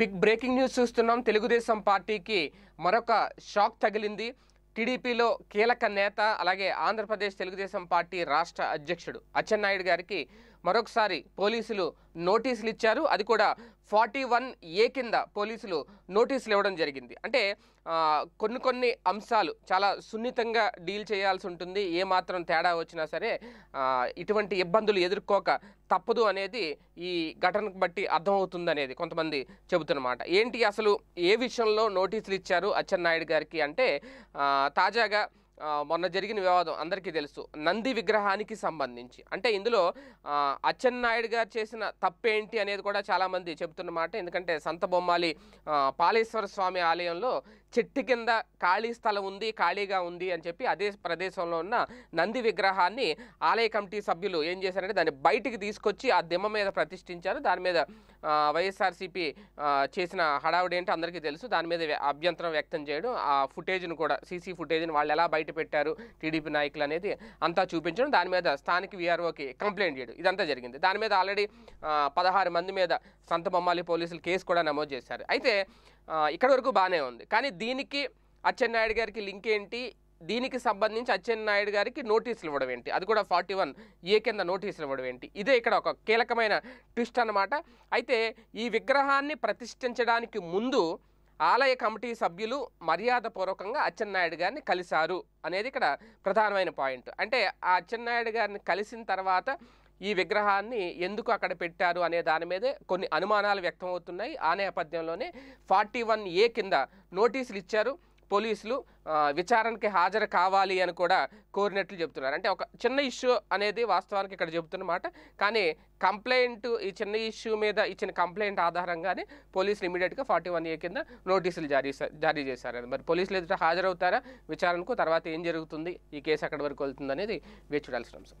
big breaking news చూస్తున్నాం తెలుగుదేశం పార్టీకి మరొక షాక్ తగిలింది టీడీపీలో కీలక నేత అలాగే ఆంధ్రప్రదేశ్ తెలుగుదేశం పార్టీ రాష్ట్ర అధ్యక్షుడు అచ్చెన్నాయుడు గారికి మరొకసారి పోలీసులు నోటీసులు ఇచ్చారు అది కూడా ఫార్టీ వన్ ఏ కింద పోలీసులు నోటీసులు ఇవ్వడం జరిగింది అంటే కొన్ని కొన్ని అంశాలు చాలా సున్నితంగా డీల్ చేయాల్సి ఉంటుంది ఏమాత్రం తేడా వచ్చినా సరే ఇటువంటి ఇబ్బందులు ఎదుర్కోక తప్పదు అనేది ఈ ఘటనకు బట్టి అర్థమవుతుంది అనేది కొంతమంది చెబుతున్నమాట ఏంటి అసలు ఏ విషయంలో నోటీసులు ఇచ్చారు అచ్చెన్నాయుడు గారికి అంటే తాజాగా మొన్న జరిగిన వివాదం అందరికీ తెలుసు నంది విగ్రహానికి సంబంధించి అంటే ఇందులో అచ్చెన్నాయుడు గారు చేసిన తప్పేంటి అనేది కూడా చాలామంది చెబుతున్నమాట ఎందుకంటే సంత బొమ్మాలి పాలేశ్వర స్వామి ఆలయంలో చెట్టు కింద ఖాళీ స్థలం ఉంది ఖాళీగా ఉంది అని చెప్పి అదే ప్రదేశంలో ఉన్న నంది విగ్రహాన్ని ఆలయ కమిటీ సభ్యులు ఏం చేశారంటే దాన్ని బయటికి తీసుకొచ్చి ఆ దిమ్మ మీద ప్రతిష్ఠించారు దాని మీద వైఎస్ఆర్సీపీ చేసిన హడావుడి ఏంటి అందరికీ తెలుసు దాని మీద అభ్యంతరం వ్యక్తం చేయడం ఆ ఫుటేజ్ను కూడా సీసీ ఫుటేజ్ని వాళ్ళు ఎలా బయట పెట్టారు టీడీపీ నాయకులు అనేది అంతా చూపించడం దాని మీద స్థానిక వీఆర్ఓకి కంప్లైంట్ చేయడం ఇదంతా జరిగింది దాని మీద ఆల్రెడీ పదహారు మంది మీద సంత బొమ్మాలి పోలీసులు కేసు కూడా నమోదు చేశారు అయితే ఇక్కడ వరకు బాగానే ఉంది కానీ దీనికి అచ్చెన్నాయుడు గారికి లింక్ ఏంటి దీనికి సంబంధించి అచ్చెన్నాయుడు గారికి నోటీసులు ఇవ్వడం ఏంటి అది కూడా ఫార్టీ వన్ ఏ కింద నోటీసులు ఇవ్వడం ఏంటి ఇదే ఇక్కడ ఒక కీలకమైన ట్విస్ట్ అనమాట అయితే ఈ విగ్రహాన్ని ప్రతిష్ఠించడానికి ముందు ఆలయ కమిటీ సభ్యులు మర్యాదపూర్వకంగా అచ్చెన్నాయుడు గారిని కలిశారు అనేది ఇక్కడ ప్రధానమైన పాయింట్ అంటే ఆ అచ్చెన్నాయుడు గారిని కలిసిన తర్వాత ఈ విగ్రహాన్ని ఎందుకు అక్కడ పెట్టారు అనే దాని మీదే కొన్ని అనుమానాలు వ్యక్తమవుతున్నాయి ఆ నేపథ్యంలోనే ఫార్టీ వన్ ఏ కింద నోటీసులు ఇచ్చారు పోలీసులు విచారణకి హాజరు కావాలి అని కూడా కోరినట్లు చెబుతున్నారు అంటే ఒక చిన్న ఇష్యూ అనేది వాస్తవానికి ఇక్కడ చెబుతున్నమాట కానీ కంప్లైంట్ ఈ చిన్న ఇష్యూ మీద ఇచ్చిన కంప్లైంట్ ఆధారంగానే పోలీసులు ఇమీడియట్గా ఫార్టీ వన్ ఏ కింద నోటీసులు జారీ జారీ చేశారు మరి పోలీసులు ఎదుట హాజరవుతారా విచారణకు తర్వాత ఏం జరుగుతుంది ఈ కేసు అక్కడి వరకు వెళ్తుంది అనేది వేచి చూడాల్సిన అంశం